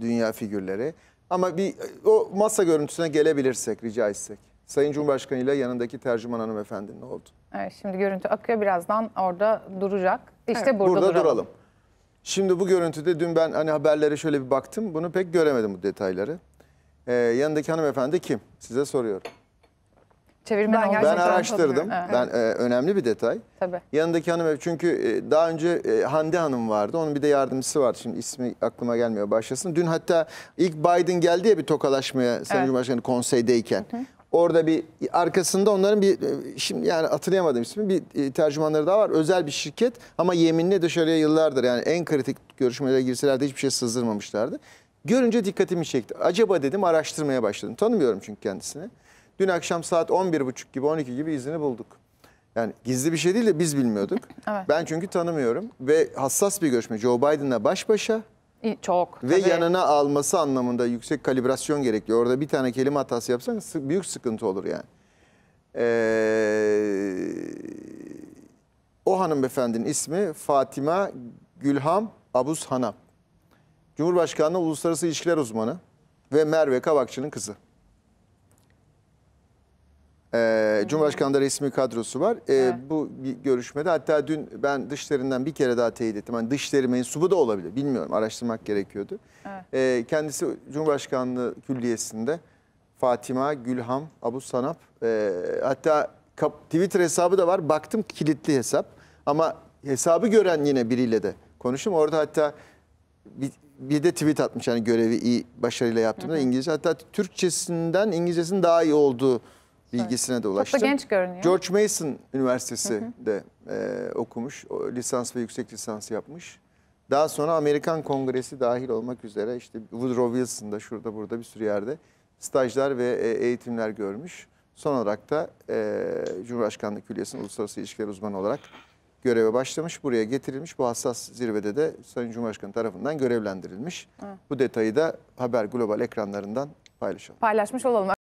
dünya figürleri. Ama bir o masa görüntüsüne gelebilirsek rica etsek. Sayın Cumhurbaşkanı ile yanındaki tercüman ne oldu. Evet, şimdi görüntü akıyor birazdan orada duracak. İşte evet, burada, burada duralım. duralım. Şimdi bu görüntüde dün ben hani haberlere şöyle bir baktım. Bunu pek göremedim bu detayları. Ee, yanındaki hanımefendi kim? Size soruyorum. Çevirmen ben, ben araştırdım. Evet. Ben e, önemli bir detay. Tabii. Yanındaki hanım çünkü e, daha önce e, Hande Hanım vardı. Onun bir de yardımcısı var. Şimdi ismi aklıma gelmiyor başlasın. Dün hatta ilk Biden geldi ya bir tokalaşmaya Sayın evet. Cumhurbaşkanı konseydeyken. Hı hı. Orada bir arkasında onların bir e, şimdi yani hatırlayamadım ismi bir e, tercümanları daha var. Özel bir şirket ama yeminle dışarıya yıllardır yani en kritik görüşmelere girseler hiçbir şey sızdırmamışlardı. Görünce dikkatimi çekti. Acaba dedim araştırmaya başladım. Tanımıyorum çünkü kendisini. Dün akşam saat 11.30 gibi 12 gibi izini bulduk. Yani gizli bir şey değil de biz bilmiyorduk. Evet. Ben çünkü tanımıyorum ve hassas bir görüşme. Joe Biden'la baş başa çok. Ve tabii. yanına alması anlamında yüksek kalibrasyon gerekiyor. Orada bir tane kelime hatası yapsan büyük sıkıntı olur yani. Ee, o hanımefendinin ismi Fatima Gülham Abuz Hanam. Cumhurbaşkanlığı Uluslararası İlişkiler Uzmanı ve Merve Kavakçı'nın kızı. Cumhurbaşkanı ee, Cumhurbaşkanı'nda resmi kadrosu var. Ee, evet. Bu bir görüşmede hatta dün ben dışlarından bir kere daha teyit ettim. Hani dışları mensubu da olabilir bilmiyorum araştırmak gerekiyordu. Evet. Ee, kendisi Cumhurbaşkanlığı Külliyesi'nde Fatima, Gülham, Abu Sanap e, hatta Twitter hesabı da var. Baktım kilitli hesap ama hesabı gören yine biriyle de konuştum. Orada hatta bir, bir de tweet atmış yani görevi iyi başarıyla yaptığımda İngilizce. Hatta Türkçesinden İngilizcesinin daha iyi olduğu bilgisine de ulaştım. Çok da genç görünüyor. George Mason Üniversitesi'de e, okumuş, o, lisans ve yüksek lisans yapmış. Daha sonra Amerikan Kongresi dahil olmak üzere işte Woodrow Wilson'da şurada burada bir sürü yerde stajlar ve e, eğitimler görmüş. Son olarak da e, Cumhurbaşkanlık Külliyesi'nin uluslararası ilişkiler uzmanı olarak göreve başlamış. Buraya getirilmiş. Bu hassas zirvede de Sayın Cumhurbaşkanı tarafından görevlendirilmiş. Hı. Bu detayı da Haber Global ekranlarından paylaşalım. Paylaşmış olalım.